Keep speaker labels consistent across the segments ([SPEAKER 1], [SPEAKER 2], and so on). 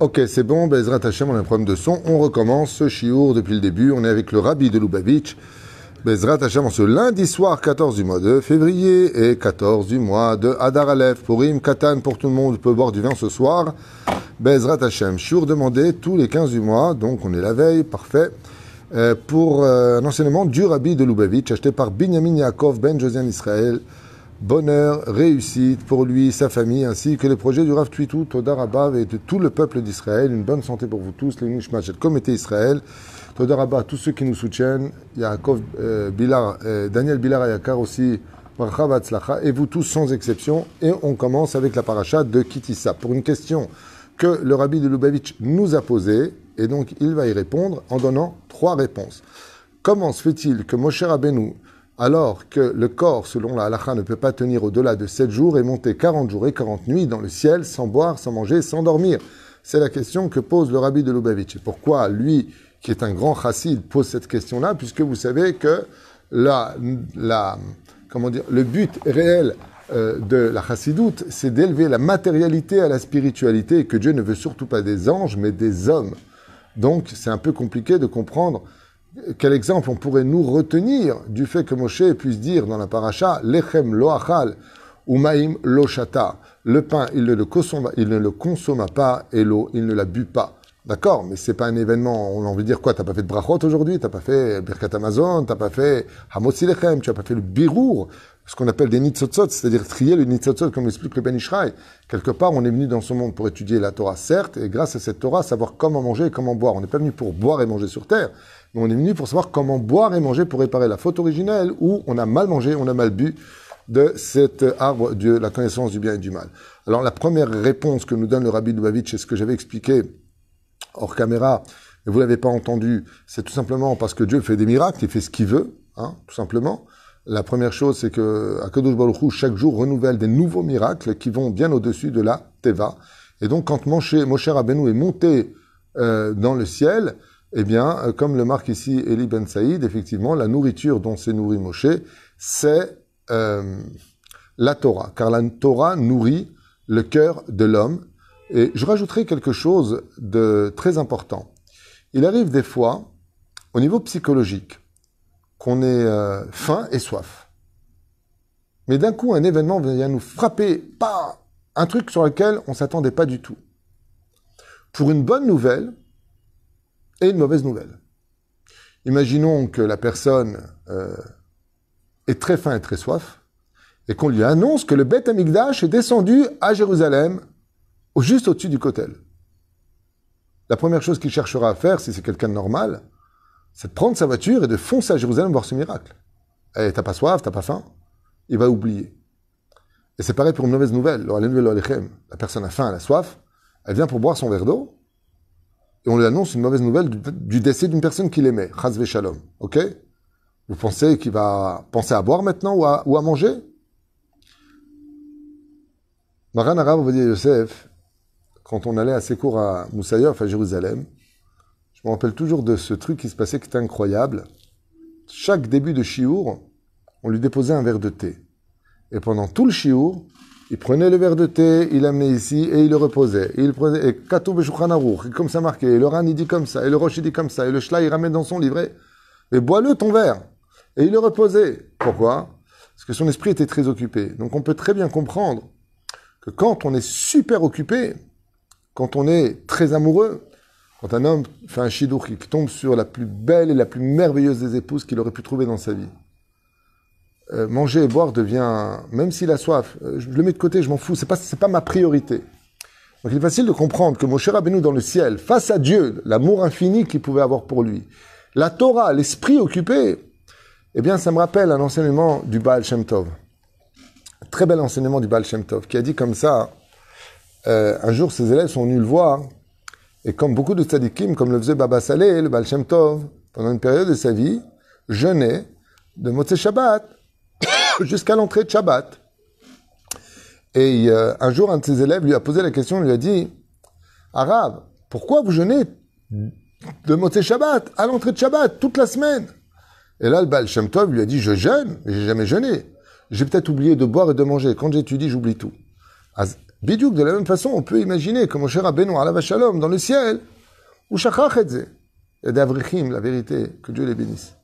[SPEAKER 1] Ok, c'est bon, Bezrat ben, Hashem, on a un problème de son. On recommence ce chiour depuis le début. On est avec le rabbi de Lubavitch. Bezrat ben, Hashem, ce lundi soir 14 du mois de février et 14 du mois de Hadar Aleph. Pour Im, Katan, pour tout le monde, peut boire du vin ce soir. Bezrat ben, Hashem. chiour demandé tous les 15 du mois, donc on est la veille, parfait. Euh, pour euh, un enseignement du rabbi de Lubavitch, acheté par Binyamin Yaakov Ben Josian Israël bonheur, réussite pour lui, sa famille, ainsi que les projets du Rav Twitou, Todar et de tout le peuple d'Israël. Une bonne santé pour vous tous, les Nishmat, comme comité Israël. Todar tous ceux qui nous soutiennent, Yaakov euh, Bilar, euh, Daniel Bilar Ayakar aussi, et vous tous sans exception. Et on commence avec la paracha de Kitissa. Pour une question que le rabbi de Lubavitch nous a posée, et donc il va y répondre en donnant trois réponses. Comment se fait-il que Moshe Rabbeinu, alors que le corps, selon la halakha, ne peut pas tenir au-delà de 7 jours et monter 40 jours et 40 nuits dans le ciel sans boire, sans manger, sans dormir C'est la question que pose le rabbi de Lubavitch. Et pourquoi lui, qui est un grand chassid, pose cette question-là Puisque vous savez que la, la, comment dire, le but réel euh, de la chassidoute, c'est d'élever la matérialité à la spiritualité et que Dieu ne veut surtout pas des anges, mais des hommes. Donc c'est un peu compliqué de comprendre quel exemple on pourrait nous retenir du fait que Moshe puisse dire dans la paracha Lechem loachal ou ma'im lochata Le pain, il ne le, consomma, pas et l'eau, il ne la but pas. D'accord, mais c'est pas un événement. On a envie de dire quoi T'as pas fait de brachot aujourd'hui T'as pas fait Birkat Amazon T'as pas fait Hamotzi Lechem Tu as pas fait le birour ce qu'on appelle des nitzotzot, c'est-à-dire trier le nitzotzot, comme explique le Ben Ishraï. Quelque part, on est venu dans ce monde pour étudier la Torah, certes, et grâce à cette Torah, savoir comment manger et comment boire. On n'est pas venu pour boire et manger sur terre, mais on est venu pour savoir comment boire et manger pour réparer la faute originelle où on a mal mangé, on a mal bu de cet arbre de la connaissance du bien et du mal. Alors, la première réponse que nous donne le Rabbi Lubavitch, c'est ce que j'avais expliqué hors caméra, vous l'avez pas entendu, c'est tout simplement parce que Dieu fait des miracles, il fait ce qu'il veut, hein, tout simplement. La première chose, c'est que Akadosh Baruch chaque jour, renouvelle des nouveaux miracles qui vont bien au-dessus de la Teva. Et donc, quand Moshe, Moshe Rabbeinu est monté euh, dans le ciel, eh bien, euh, comme le marque ici Eli Ben Saïd, effectivement, la nourriture dont s'est nourri Moshe, c'est euh, la Torah. Car la Torah nourrit le cœur de l'homme. Et je rajouterai quelque chose de très important. Il arrive des fois, au niveau psychologique, qu'on est euh, faim et soif. Mais d'un coup, un événement vient nous frapper, pas un truc sur lequel on ne s'attendait pas du tout. Pour une bonne nouvelle et une mauvaise nouvelle. Imaginons que la personne est euh, très faim et très soif, et qu'on lui annonce que le bête Amikdash est descendu à Jérusalem, juste au-dessus du cotel. La première chose qu'il cherchera à faire, si c'est quelqu'un de normal, c'est de prendre sa voiture et de foncer à Jérusalem voir ce miracle. Eh, t'as pas soif, t'as pas faim Il va oublier. Et c'est pareil pour une mauvaise nouvelle. La personne a faim, elle a soif, elle vient pour boire son verre d'eau, et on lui annonce une mauvaise nouvelle du, décès d'une personne qu'il aimait. Chazve shalom. Ok Vous pensez qu'il va penser à boire maintenant ou à, ou à manger Maran Arabe, vous voyez, Yosef, quand on allait à ses cours à Moussaïof, à Jérusalem, je me rappelle toujours de ce truc qui se passait qui était incroyable. Chaque début de chiour, on lui déposait un verre de thé. Et pendant tout le chiour, il prenait le verre de thé, il l'amenait ici et il le reposait. Et il prenait, et comme ça marquait et le Ran il dit comme ça, et le Roche dit comme ça, et le Shla il ramène dans son livret, et bois-le ton verre. Et il le reposait. Pourquoi Parce que son esprit était très occupé. Donc on peut très bien comprendre que quand on est super occupé, quand on est très amoureux, quand un homme fait un chidour qui tombe sur la plus belle et la plus merveilleuse des épouses qu'il aurait pu trouver dans sa vie, euh, manger et boire devient, même s'il a soif, euh, je le mets de côté, je m'en fous, c'est pas, pas ma priorité. Donc il est facile de comprendre que mon cher Rabbeinu dans le ciel, face à Dieu, l'amour infini qu'il pouvait avoir pour lui, la Torah, l'esprit occupé, eh bien ça me rappelle un enseignement du Baal Shem Tov. très bel enseignement du Baal Shem Tov, qui a dit comme ça, euh, un jour ses élèves sont venus le voir, et comme beaucoup de tzadikim, comme le faisait Baba Saleh, le Baal Shem Tov, pendant une période de sa vie, jeûnait de moté Shabbat jusqu'à l'entrée de Shabbat. Et euh, un jour, un de ses élèves lui a posé la question, lui a dit Arabe, pourquoi vous jeûnez de moté Shabbat à l'entrée de Shabbat toute la semaine Et là, le Baal Tov lui a dit Je jeûne, mais j'ai jamais jeûné. J'ai peut-être oublié de boire et de manger. Quand j'étudie, j'oublie tout. Bidouk, de la même façon, on peut imaginer que mon cher Abbénon, à Shalom, dans le ciel, ou Shachachedze, et d'Avrichim, la vérité, que Dieu les bénisse.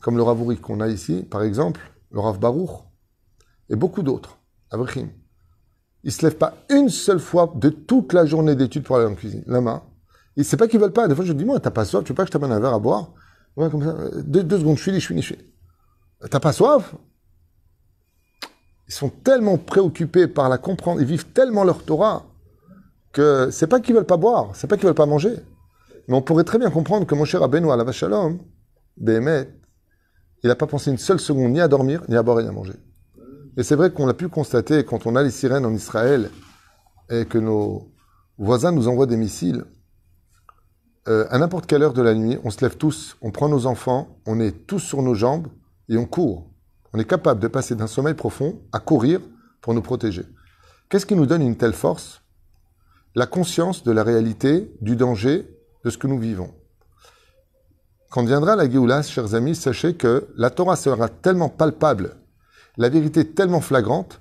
[SPEAKER 1] Comme le Ravourik qu'on a ici, par exemple, le Rav Baruch, et beaucoup d'autres, Avrichim. Ils ne se lèvent pas une seule fois de toute la journée d'études pour aller en cuisine, la main. Ils ne pas qu'ils veulent pas. Des fois, je dis, moi, t'as pas soif, tu veux pas que je t'amène un verre à boire comme ça. Deux, secondes, je suis je suis, je T'as pas soif ils sont tellement préoccupés par la comprendre, ils vivent tellement leur Torah que c'est pas qu'ils veulent pas boire, c'est pas qu'ils veulent pas manger. Mais on pourrait très bien comprendre que mon cher Abbé à la l'homme, Béhémet, il n'a pas pensé une seule seconde ni à dormir, ni à boire, ni à manger. Et c'est vrai qu'on l'a pu constater quand on a les sirènes en Israël et que nos voisins nous envoient des missiles. Euh, à n'importe quelle heure de la nuit, on se lève tous, on prend nos enfants, on est tous sur nos jambes et on court on est capable de passer d'un sommeil profond à courir pour nous protéger. Qu'est-ce qui nous donne une telle force La conscience de la réalité, du danger, de ce que nous vivons. Quand viendra la Géoulas, chers amis, sachez que la Torah sera tellement palpable, la vérité tellement flagrante,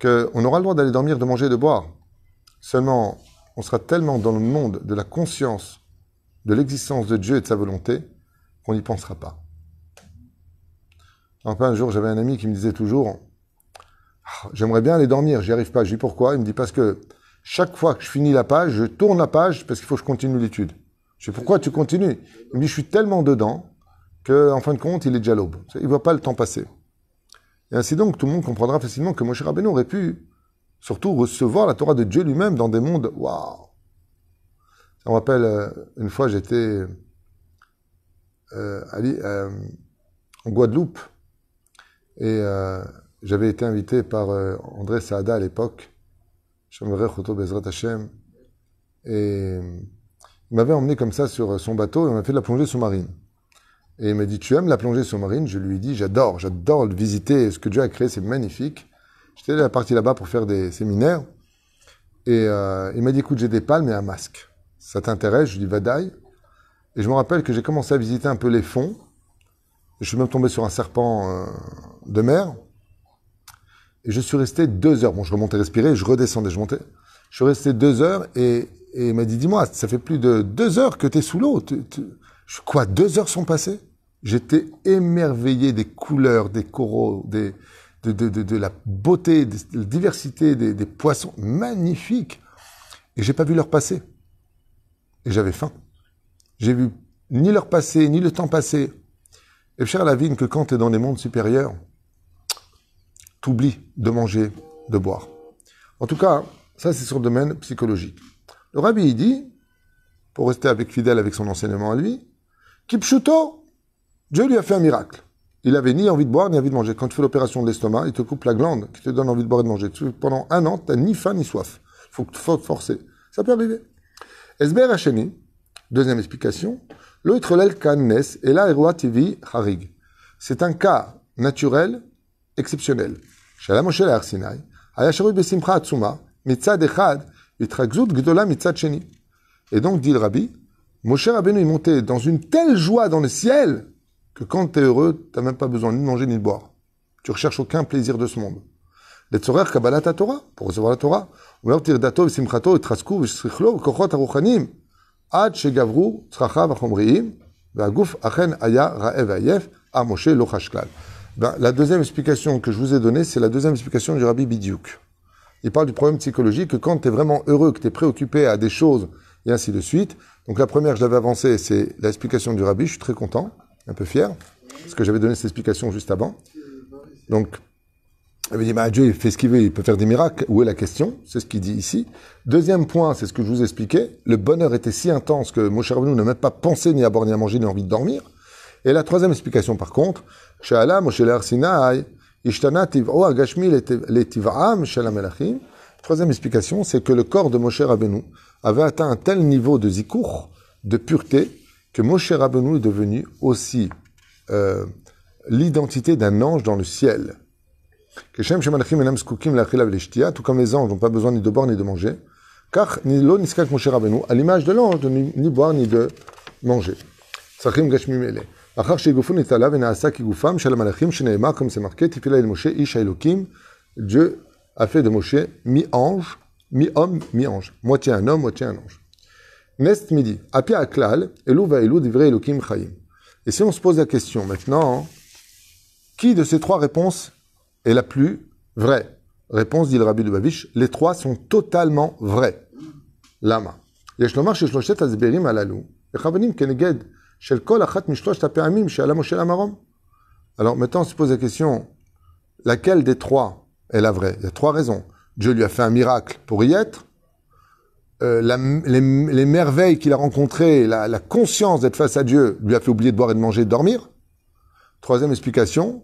[SPEAKER 1] qu'on aura le droit d'aller dormir, de manger, de boire. Seulement, on sera tellement dans le monde de la conscience de l'existence de Dieu et de sa volonté qu'on n'y pensera pas. Enfin, un jour, j'avais un ami qui me disait toujours, ah, j'aimerais bien aller dormir, j'y arrive pas. Je dis pourquoi Il me dit parce que chaque fois que je finis la page, je tourne la page parce qu'il faut que je continue l'étude. Je lui dis pourquoi tu continues Il me dit je suis tellement dedans que, en fin de compte, il est déjà l'aube. Il voit pas le temps passer. Et ainsi donc, tout le monde comprendra facilement que Moshe Rabbeinu aurait pu surtout recevoir la Torah de Dieu lui-même dans des mondes. Waouh Ça me rappelle, euh, une fois, j'étais euh, euh en Guadeloupe. Et euh, j'avais été invité par euh, André Saada à l'époque, et il m'avait emmené comme ça sur son bateau et on a fait de la plongée sous-marine. Et il m'a dit, tu aimes la plongée sous-marine Je lui ai dit, j'adore, j'adore le visiter, ce que Dieu a créé, c'est magnifique. J'étais la partie là-bas pour faire des séminaires. Et euh, il m'a dit, écoute, j'ai des palmes et un masque. Ça t'intéresse Je lui ai dit, va Et je me rappelle que j'ai commencé à visiter un peu les fonds. Je suis même tombé sur un serpent euh, de mer. Et je suis resté deux heures. Bon, je remontais respirer, je redescendais, je montais. Je suis resté deux heures et, il m'a dit, dis-moi, ça fait plus de deux heures que tu es sous l'eau. Quoi, deux heures sont passées J'étais émerveillé des couleurs, des coraux, des, de, la beauté, de la diversité des, poissons. Magnifique Et j'ai pas vu leur passer. Et j'avais faim. J'ai vu ni leur passer, ni le temps passer. Et cher Lavigne, que quand tu es dans les mondes supérieurs, tu oublies de manger, de boire. En tout cas, ça c'est sur le domaine psychologique. Le rabbi il dit, pour rester avec fidèle avec son enseignement à lui, Kipchuto, Dieu lui a fait un miracle. Il avait ni envie de boire ni envie de manger. Quand tu fais l'opération de l'estomac, il te coupe la glande qui te donne envie de boire et de manger. Pendant un an, tu n'as ni faim ni soif. Il faut que tu forcer. Ça peut arriver. Esber deuxième explication, Lo kannes et la erwa tivi harig. C'est un cas naturel exceptionnel. Shalom Moshe la Sinai, ayasharu besimcha atzuma, mitzad echad, itragzut gdola mitzad sheni. Et donc, dit le rabbi, Moshe Rabbeinu est monté dans une telle joie dans le ciel que quand tu es heureux, t'as même pas besoin ni de manger ni de boire. Tu recherches aucun plaisir de ce monde. Les tzorer kabbalat Torah, pour recevoir la Torah. Ou alors, tirdato, simchato, itrasku, vishrichlo, kochot, aruchanim. Ben, la deuxième explication que je vous ai donnée, c'est la deuxième explication du Rabbi Bidiouk. Il parle du problème psychologique que quand tu es vraiment heureux, que tu es préoccupé à des choses, et ainsi de suite. Donc la première, je l'avais avancée, c'est l'explication du Rabbi, je suis très content, un peu fier, parce que j'avais donné cette explication juste avant. Donc il dit, bah, Dieu, fait ce qu'il veut, il peut faire des miracles. Où est la question C'est ce qu'il dit ici. Deuxième point, c'est ce que je vous expliquais. Le bonheur était si intense que Moshe Rabbeinu n'a même pas pensé ni à boire ni à manger ni envie de dormir. Et la troisième explication, par contre, Sha'ala Moshe Sinai, Ishtana oh, Troisième explication, c'est que le corps de Moshe Rabbeinu avait atteint un tel niveau de zikour, de pureté, que Moshe Rabbeinu est devenu aussi euh, l'identité d'un ange dans le ciel. Keshem Shemalachim Enam Skukim Lachila Veleshtia, tout comme les anges n'ont pas besoin ni de boire ni de manger. Car ni l'eau ni skak Moshe Rabbeinu, à l'image de l'ange, de ni boire ni de manger. Sachim Gashmim Ele. Achar Shegufun et Alav et Naasa gufam, Shalom Alachim Sheneema, comme c'est marqué, Tifila il Moshe Ish Elokim, Dieu a fait de Moshe mi-ange, mi-homme, mi-ange. Moitié un homme, moitié un ange. Nest midi. Apia Aklal, Elou va Elou divrei Elokim chayim. Et si on se pose la question maintenant, qui de ces trois réponses et la plus vraie Réponse, dit le rabbi Lubavitch, les trois sont totalement vrais. Lama. Alors maintenant, on se pose la question, laquelle des trois est la vraie Il y a trois raisons. Dieu lui a fait un miracle pour y être. Euh, les, merveilles qu'il a rencontrées, la, la conscience d'être face à Dieu, lui a fait oublier de boire et de manger et de dormir. Troisième explication,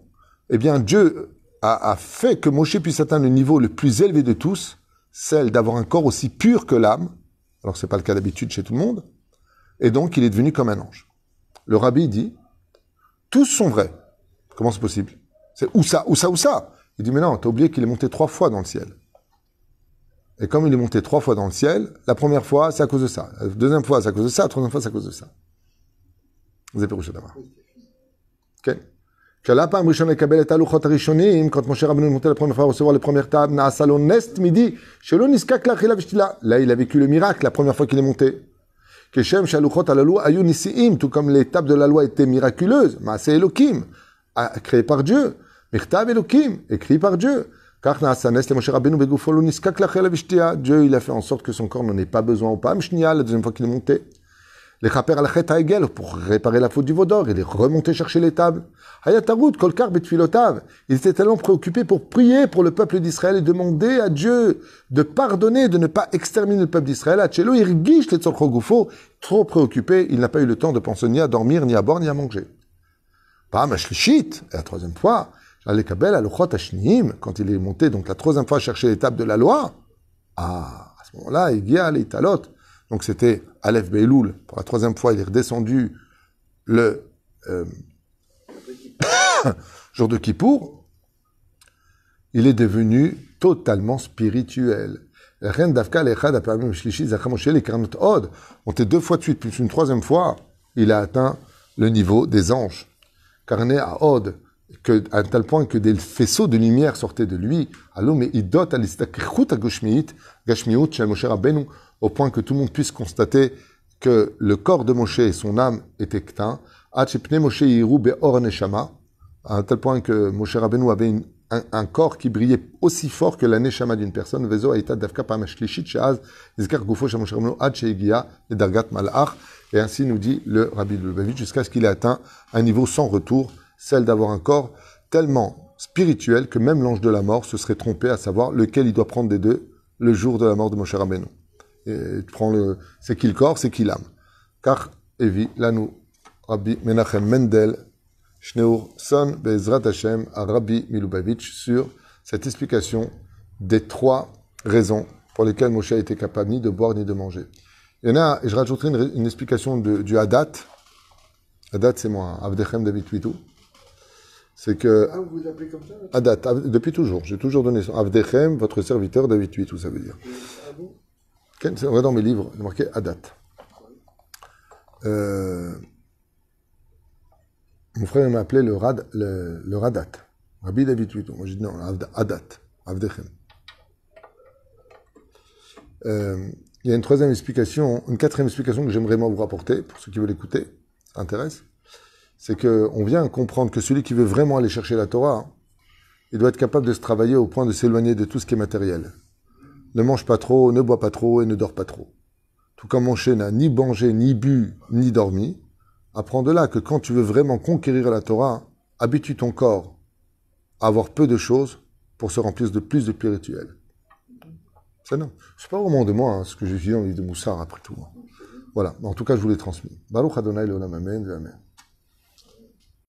[SPEAKER 1] eh bien Dieu a, fait que Moshe puisse atteindre le niveau le plus élevé de tous, celle d'avoir un corps aussi pur que l'âme. Alors ce n'est pas le cas d'habitude chez tout le monde. Et donc il est devenu comme un ange. Le rabbi dit, tous sont vrais. Comment c'est possible C'est où ça, où ça, où ça Il dit, mais non, t'as oublié qu'il est monté trois fois dans le ciel. Et comme il est monté trois fois dans le ciel, la première fois, c'est à cause de ça. La deuxième fois, c'est à cause de ça. La troisième fois, c'est à cause de ça. Vous avez perdu Ok quand mon cher est monté la première fois à recevoir les premières tables, Nest midi, niska là il a vécu le miracle la première fois qu'il est monté. Keshem shaluchot alalou ayunisiim, tout comme les tables de la loi étaient miraculeuses, Maase Elokim, créé par Dieu, Mirtav Elokim, écrit par Dieu. nest, niska Dieu, il a fait en sorte que son corps n'en ait pas besoin au Pamshnia, la deuxième fois qu'il est monté les chaper al ha'egel pour réparer la faute du vaudor. Il est remonté chercher l'étable. Hayatarut kolkar Il était tellement préoccupé pour prier pour le peuple d'Israël et demander à Dieu de pardonner, de ne pas exterminer le peuple d'Israël. Trop préoccupé, il n'a pas eu le temps de penser ni à dormir, ni à boire, ni à manger. Et la troisième fois, Quand il est monté, donc la troisième fois chercher l'étable de la loi. Ah, à ce moment-là, il y a Donc c'était Aleph Beiloul, pour la troisième fois, il est redescendu le euh, jour de Kippour, il est devenu totalement spirituel. Rien deux fois de suite, plus une troisième fois, il a atteint le niveau des anges. Carné à Od, à un tel point que des faisceaux de lumière sortaient de lui. Au point que tout le monde puisse constater que le corps de Moshe et son âme étaient éteints. À un tel point que Moshe Rabbeinu avait un, corps qui brillait aussi fort que la neshama d'une personne. Et ainsi nous dit le Rabbi de jusqu'à ce qu'il ait atteint un niveau sans retour celle d'avoir un corps tellement spirituel que même l'ange de la mort se serait trompé à savoir lequel il doit prendre des deux le jour de la mort de Moshe Rabbeinu. Et tu prends le, c'est qui le corps, c'est qui l'âme. Car Evi, Lanu, Rabbi Menachem Mendel, Shneur Son Bezrat Hashem à Rabbi Milubavitch sur cette explication des trois raisons pour lesquelles Moshe a été capable ni de boire ni de manger. Il y en a, et je rajouterai une, explication du Hadat. Hadat, c'est moi, Avdechem David Twitou c'est que. Ah, vous appelez comme ça Adat, depuis toujours. J'ai toujours donné son. Avdechem, votre serviteur, David tout ça veut dire. Ah bon vrai dans mes livres, il marqué Adat. Euh, mon frère m'a appelé le, rad, le, Radat. Rabbi David Moi j'ai dit non, Adat. Avdechem. Euh, il y a une troisième explication, une quatrième explication que j'aimerais vous rapporter, pour ceux qui veulent écouter, ça intéresse c'est on vient comprendre que celui qui veut vraiment aller chercher la Torah, il doit être capable de se travailler au point de s'éloigner de tout ce qui est matériel. Ne mange pas trop, ne bois pas trop et ne dors pas trop. Tout comme mon chien n'a ni mangé, ni bu, ni dormi, apprends de là que quand tu veux vraiment conquérir la Torah, habitue ton corps à avoir peu de choses pour se remplir de plus de spirituel. Ça non. C'est pas vraiment de moi hein, ce que je dis, dans le de Moussard après tout. Hein. Voilà. En tout cas, je vous l'ai transmis. Baruch Adonai